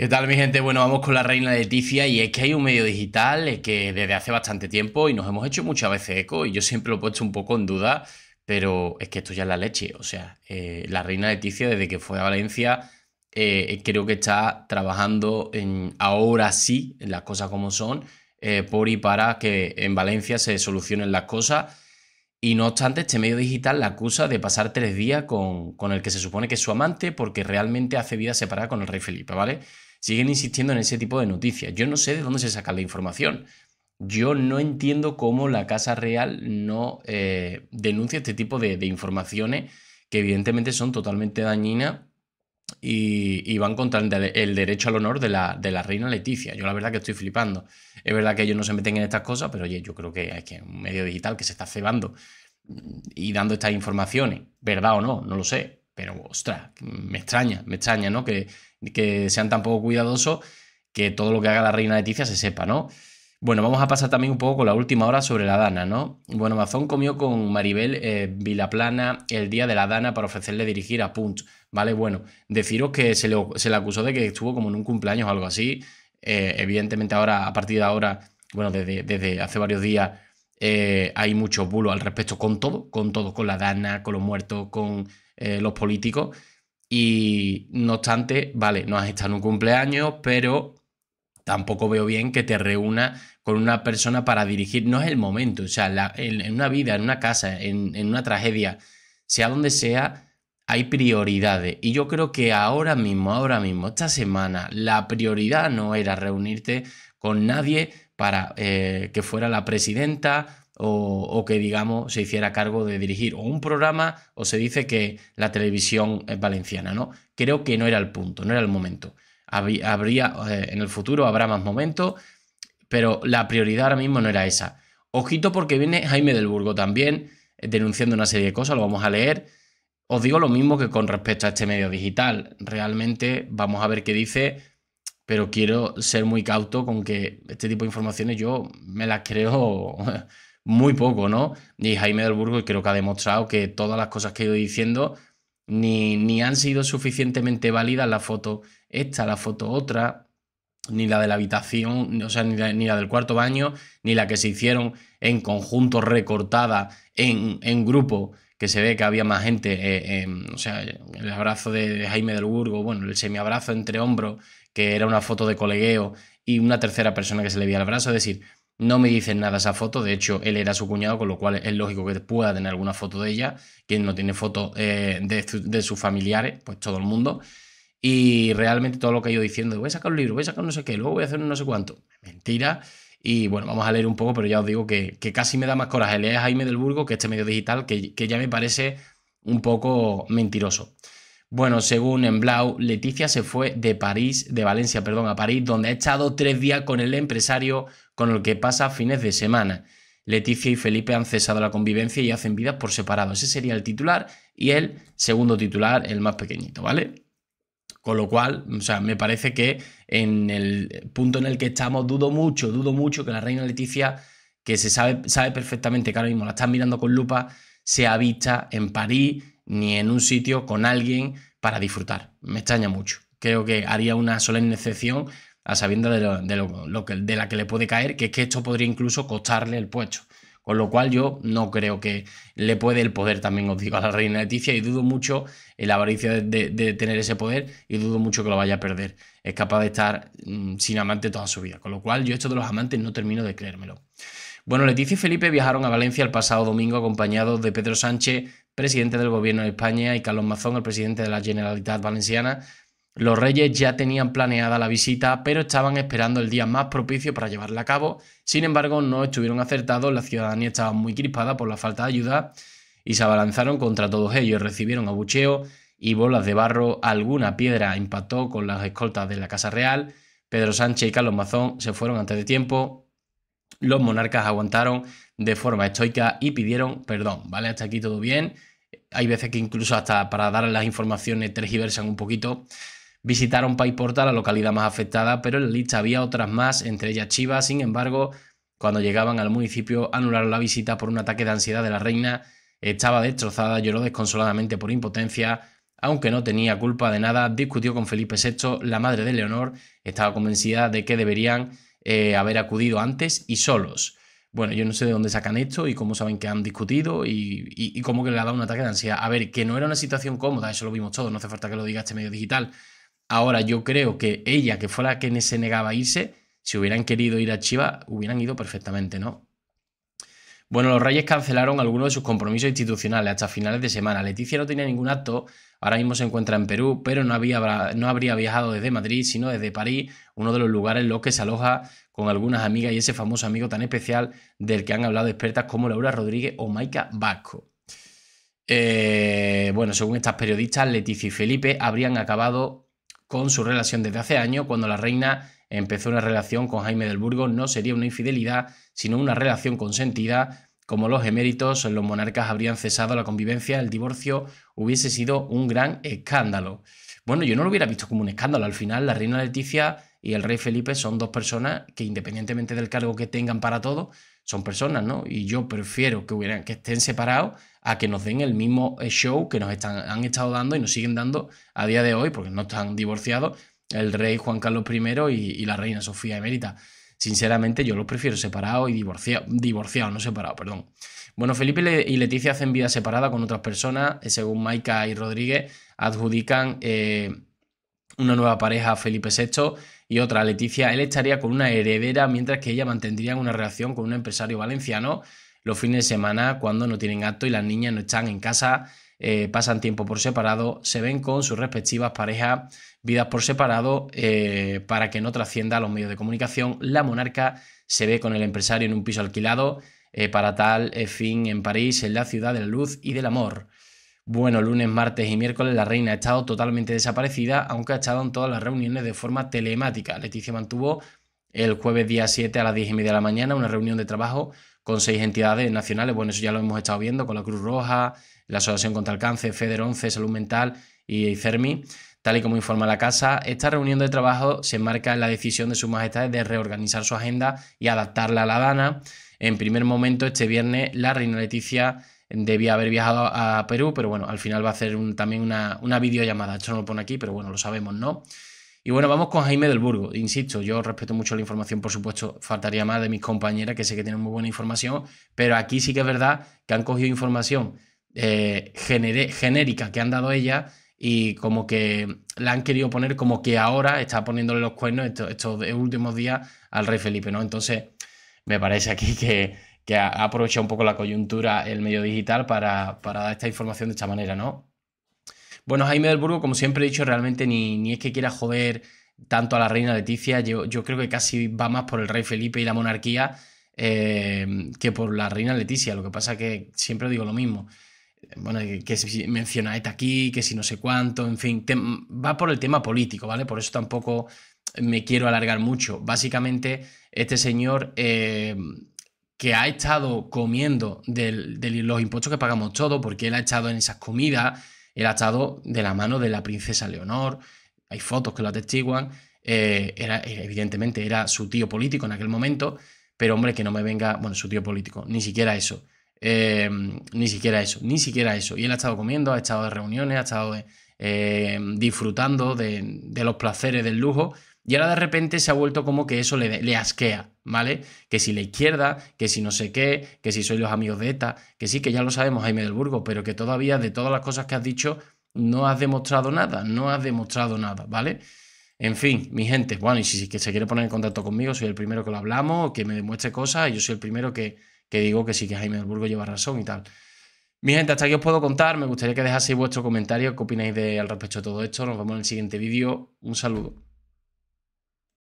¿Qué tal mi gente? Bueno, vamos con la reina Leticia y es que hay un medio digital que desde hace bastante tiempo y nos hemos hecho muchas veces eco y yo siempre lo he puesto un poco en duda, pero es que esto ya es la leche. O sea, eh, la reina Leticia desde que fue a Valencia eh, creo que está trabajando en, ahora sí, en las cosas como son, eh, por y para que en Valencia se solucionen las cosas. Y no obstante, este medio digital la acusa de pasar tres días con, con el que se supone que es su amante porque realmente hace vida separada con el rey Felipe, ¿vale? siguen insistiendo en ese tipo de noticias. Yo no sé de dónde se saca la información. Yo no entiendo cómo la Casa Real no eh, denuncia este tipo de, informaciones que evidentemente son totalmente dañinas y, van contra el, derecho al honor de la, de la, reina Leticia. Yo la verdad que estoy flipando. Es verdad que ellos no se meten en estas cosas, pero oye, yo creo que es que un medio digital que se está cebando y dando estas informaciones, verdad o no, no lo sé, pero ostras, me extraña, me extraña, ¿no? Que, que sean tan poco cuidadosos que todo lo que haga la reina Leticia se sepa, ¿no? Bueno, vamos a pasar también un poco con la última hora sobre la Dana, ¿no? Bueno, Mazón comió con Maribel eh, Vilaplana el día de la Dana para ofrecerle dirigir a Punt, ¿vale? Bueno, deciros que se le, acusó de que estuvo como en un cumpleaños o algo así. Eh, evidentemente ahora, a partir de ahora, bueno, desde, hace varios días eh, hay mucho bulo al respecto con todo, con todo, con la Dana, con los muertos, con los políticos. Y no obstante, vale, no has estado en un cumpleaños, pero tampoco veo bien que te reúna con una persona para dirigir. No es el momento. O sea, en, una vida, en una casa, en, una tragedia, sea donde sea, hay prioridades. Y yo creo que ahora mismo, ahora mismo, esta semana, la prioridad no era reunirte con nadie para eh, que fuera la presidenta o, que, digamos, se hiciera cargo de dirigir o un programa o se dice que la televisión es valenciana, ¿no? Creo que no era el punto, no era el momento. Habría, eh, en el futuro habrá más momentos, pero la prioridad ahora mismo no era esa. Ojito porque viene Jaime del Burgo también eh, denunciando una serie de cosas, lo vamos a leer. Os digo lo mismo que con respecto a este medio digital. Realmente vamos a ver qué dice, pero quiero ser muy cauto con que este tipo de informaciones yo me las creo muy poco, ¿no? Y Jaime del Burgo creo que ha demostrado que todas las cosas que he ido diciendo ni, ni han sido suficientemente válidas la foto esta, la foto otra, ni la de la habitación, o sea, ni la, del cuarto baño, ni la que se hicieron en conjunto recortada en, en grupo, que se ve que había más gente, eh, o sea, el abrazo de Jaime del Burgo, bueno, el semiabrazo entre hombros, que era una foto de colegueo, y una tercera persona que se le veía el brazo, es decir, no me dicen nada esa foto, de hecho él era su cuñado, con lo cual es lógico que pueda tener alguna foto de ella, quien no tiene foto eh, de, sus familiares, pues todo el mundo. Y realmente todo lo que yo ido diciendo, voy a sacar un libro, voy a sacar no sé qué, luego voy a hacer no sé cuánto, mentira. Y bueno, vamos a leer un poco, pero ya os digo que, casi me da más coraje leer a Jaime del Burgo que este medio digital, que, que ya me parece un poco mentiroso. Bueno, según en Blau, Leticia se fue de París, de Valencia, perdón, a París, donde ha estado tres días con el empresario con el que pasa fines de semana. Leticia y Felipe han cesado la convivencia y hacen vidas por separado. Ese sería el titular y el segundo titular, el más pequeñito, ¿vale? Con lo cual, o sea, me parece que en el punto en el que estamos, dudo mucho, dudo mucho que la reina Leticia, que se sabe, sabe perfectamente que ahora mismo la están mirando con lupa, se vista en París, ni en un sitio con alguien para disfrutar. Me extraña mucho. Creo que haría una solemne excepción a sabiendo de, lo, que, la que le puede caer, que es que esto podría incluso costarle el puesto. Con lo cual yo no creo que le puede el poder, también os digo, a la reina Leticia y dudo mucho en la avaricia de, tener ese poder y dudo mucho que lo vaya a perder. Es capaz de estar mm, sin amante toda su vida. Con lo cual yo esto de los amantes no termino de creérmelo. Bueno, Leticia y Felipe viajaron a Valencia el pasado domingo acompañados de Pedro Sánchez, presidente del gobierno de España, y Carlos Mazón, el presidente de la Generalitat Valenciana. Los reyes ya tenían planeada la visita, pero estaban esperando el día más propicio para llevarla a cabo. Sin embargo, no estuvieron acertados, la ciudadanía estaba muy crispada por la falta de ayuda y se abalanzaron contra todos ellos. Recibieron abucheo y bolas de barro, alguna piedra impactó con las escoltas de la Casa Real. Pedro Sánchez y Carlos Mazón se fueron antes de tiempo, los monarcas aguantaron de forma estoica y pidieron perdón, ¿vale? Hasta aquí todo bien. Hay veces que incluso hasta para dar las informaciones tergiversan un poquito. Visitaron Paiporta, la localidad más afectada, pero en la lista había otras más, entre ellas Chivas. Sin embargo, cuando llegaban al municipio, anularon la visita por un ataque de ansiedad de la reina. Estaba destrozada, lloró desconsoladamente por impotencia, aunque no tenía culpa de nada, discutió con Felipe VI, la madre de Leonor, estaba convencida de que deberían eh, haber acudido antes y solos. Bueno, yo no sé de dónde sacan esto y cómo saben que han discutido y, cómo que le ha dado un ataque de ansiedad. A ver, que no era una situación cómoda, eso lo vimos todos, no hace falta que lo diga este medio digital. Ahora yo creo que ella, que fue la que se negaba a irse, si hubieran querido ir a Chiva, hubieran ido perfectamente, ¿no? Bueno, los Reyes cancelaron algunos de sus compromisos institucionales hasta finales de semana. Leticia no tenía ningún acto, ahora mismo se encuentra en Perú, pero no, había, no habría viajado desde Madrid, sino desde París, uno de los lugares en los que se aloja con algunas amigas y ese famoso amigo tan especial del que han hablado expertas como Laura Rodríguez o Maika Vasco. Eh, bueno, según estas periodistas, Leticia y Felipe habrían acabado con su relación desde hace años, cuando la reina empezó una relación con Jaime del Burgo no sería una infidelidad, sino una relación consentida. Como los eméritos, los monarcas habrían cesado la convivencia, el divorcio hubiese sido un gran escándalo. Bueno, yo no lo hubiera visto como un escándalo. Al final, la reina Leticia y el rey Felipe son dos personas que, independientemente del cargo que tengan para todo, son personas, ¿no? Y yo prefiero que, hubieran, que estén separados a que nos den el mismo eh, show que nos han estado dando y nos siguen dando a día de hoy, porque no están divorciados, el rey Juan Carlos I y, la reina Sofía Emérita. Sinceramente, yo los prefiero separados y divorciados, divorciado, no separados, perdón. Bueno, Felipe y Leticia hacen vida separada con otras personas, eh, según Maika y Rodríguez, adjudican eh, una nueva pareja a Felipe VI y otra a Leticia. Él estaría con una heredera, mientras que ella mantendría una relación con un empresario valenciano los fines de semana cuando no tienen acto y las niñas no están en casa eh, pasan tiempo por separado, se ven con sus respectivas parejas, vidas por separado, eh, para que no trascienda a los medios de comunicación. La monarca se ve con el empresario en un piso alquilado eh, para tal fin en París, en la ciudad de la luz y del amor. Bueno, lunes, martes y miércoles la reina ha estado totalmente desaparecida, aunque ha estado en todas las reuniones de forma telemática. Leticia mantuvo el jueves día 7 a las 10 y media de la mañana una reunión de trabajo con seis entidades nacionales. Bueno, eso ya lo hemos estado viendo con la Cruz Roja, la Asociación contra el Cáncer, FEDER 11, Salud Mental y CERMI. Tal y como informa la casa, esta reunión de trabajo se enmarca en la decisión de sus majestades de reorganizar su agenda y adaptarla a la Dana. En primer momento, este viernes, la reina Leticia debía haber viajado a Perú, pero bueno, al final va a hacer también una, una, videollamada. Esto no lo pone aquí, pero bueno, lo sabemos, ¿no? Y bueno, vamos con Jaime del Burgo. Insisto, yo respeto mucho la información, por supuesto, faltaría más de mis compañeras, que sé que tienen muy buena información, pero aquí sí que es verdad que han cogido información eh, genérica que han dado ella y como que la han querido poner como que ahora está poniéndole los cuernos estos, últimos días al rey Felipe, ¿no? Entonces, me parece aquí que, ha aprovechado un poco la coyuntura el medio digital para, para, dar esta información de esta manera, ¿no? Bueno, Jaime del Burgo, como siempre he dicho, realmente ni, es que quiera joder tanto a la reina Leticia, yo, yo, creo que casi va más por el rey Felipe y la monarquía eh, que por la reina Leticia, lo que pasa que siempre digo lo mismo bueno, que si esta aquí, que si no sé cuánto, en fin, va por el tema político, ¿vale? Por eso tampoco me quiero alargar mucho. Básicamente, este señor eh, que ha estado comiendo de los impuestos que pagamos todos, porque él ha estado en esas comidas, él ha estado de la mano de la princesa Leonor, hay fotos que lo atestiguan, eh, evidentemente era su tío político en aquel momento, pero hombre, que no me venga, bueno, su tío político, ni siquiera eso. Em, ni siquiera eso, ni siquiera eso. Y él ha estado comiendo, ha estado de reuniones, ha estado em, disfrutando de, los placeres del lujo. Y ahora de repente se ha vuelto como que eso le, asquea, ¿vale? Que si la izquierda, que si no sé qué, que si soy los amigos de ETA, que sí, que ya lo sabemos, Jaime del Burgo, pero que todavía de todas las cosas que has dicho no has demostrado nada, no has demostrado nada, ¿vale? En fin, mi gente, bueno, y si, que se quiere poner en contacto conmigo, soy el primero que lo hablamos, que me demuestre cosas, yo soy el primero que, que digo que sí que Jaime del Burgo lleva razón y tal. Mi gente, hasta aquí os puedo contar. Me gustaría que dejaseis vuestro comentario, qué opináis de, al respecto de todo esto. Nos vemos en el siguiente vídeo. Un saludo.